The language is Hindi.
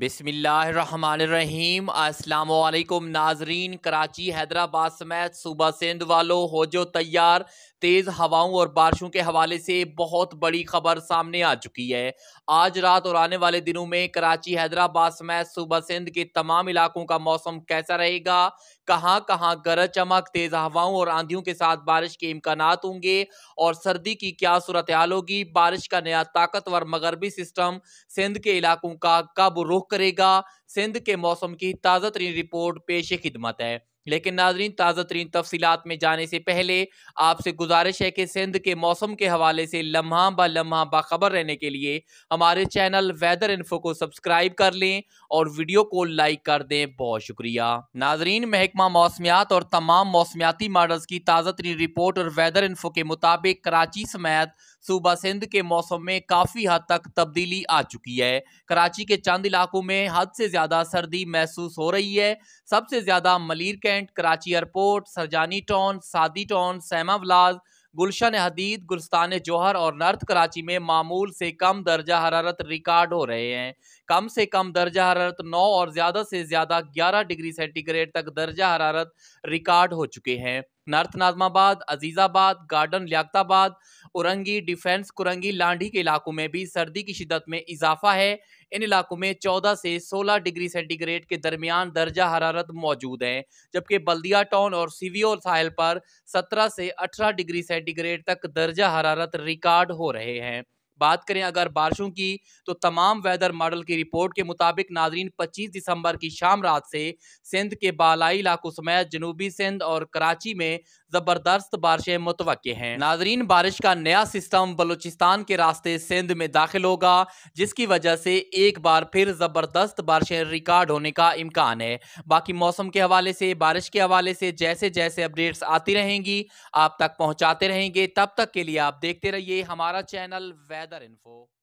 बिसमीम् अल्लाम नाजरीन कराची हैदराबाद समेत सूबा सिंध वालों हो जो तैयार तेज हवाओं और बारिशों के हवाले से बहुत बड़ी खबर सामने आ चुकी है आज रात और आने वाले दिनों में कराची हैदराबाद समेत सुबह सिंध के तमाम इलाकों का मौसम कैसा रहेगा कहां कहां गरज चमक तेज हवाओं और आंधियों के साथ बारिश के इम्कान होंगे और सर्दी की क्या सूरत हाल होगी बारिश का नया ताकतवर मगरबी सिस्टम सिंध के इलाकों का कब रुख करेगा सिंध के मौसम की ताज़ा तरीन रिपोर्ट पेश खिदमत है लेकिन नाजरीन ताज़ा तरीन तफसीत में जाने से पहले आपसे गुजारिश है कि सिंध के मौसम के हवाले से लम्हा ब लम्हा बाखबर रहने के लिए हमारे चैनल वेदर इन्फो को सब्सक्राइब कर लें और वीडियो को लाइक कर दें बहुत शुक्रिया नाजरीन महकमा मौसमियात और तमाम मौसमियाती मॉडल्स की ताज़ा तरीन रिपोर्ट और वेदर इन्फो के मुताबिक कराची समेत सूबा सिंध के मौसम में काफ़ी हद तक तब्दीली आ चुकी है कराची के चंद इलाकों में हद से ज़्यादा सर्दी महसूस हो रही है सबसे ज़्यादा मलिर के Cantt Karachi airport Surjani town Saadi town सैमा वलाज गुलशन हदीद गुलस्तान जौहर और नर्थ कराची में मामूल से कम दर्जा हरारत रिकॉर्ड हो रहे हैं कम से कम दर्जा हरारत 9 और ज़्यादा से ज़्यादा 11 डिग्री सेंटीग्रेड तक दर्जा हरारत रिकॉर्ड हो चुके हैं north Nazimabad Azizabad garden Liaquatabad Orangi defence Korangi Landhi के इलाकों में भी सर्दी की शिदत में इजाफा है इन इलाकों में 14 से 16 डिग्री सेंटीग्रेड के दरमियान दर्जा हरारत मौजूद है जबकि बल्दिया टाउन और सीवियो साहिल पर 17 से 18 डिग्री सेंटीग्रेड तक दर्जा हरारत रिकॉर्ड हो रहे हैं बात करें अगर बारिशों की तो तमाम वेदर मॉडल की रिपोर्ट के मुताबिक नाजरीन 25 दिसंबर की शाम रात से सिंध के बालाई इलाकों समेत जनूबी सिंध और कराची में जबरदस्त बारिशें मुतव हैं नाजरीन बारिश का नया सिस्टम बलूचिस्तान के रास्ते सिंध में दाखिल होगा जिसकी वजह से एक बार फिर जबरदस्त बारिशें रिकॉर्ड होने का इम्कान है बाकी मौसम के हवाले से बारिश के हवाले से जैसे जैसे अपडेट्स आती रहेंगी आप तक पहुँचाते रहेंगे तब तक के लिए आप देखते रहिए हमारा चैनल वेदर इन्फो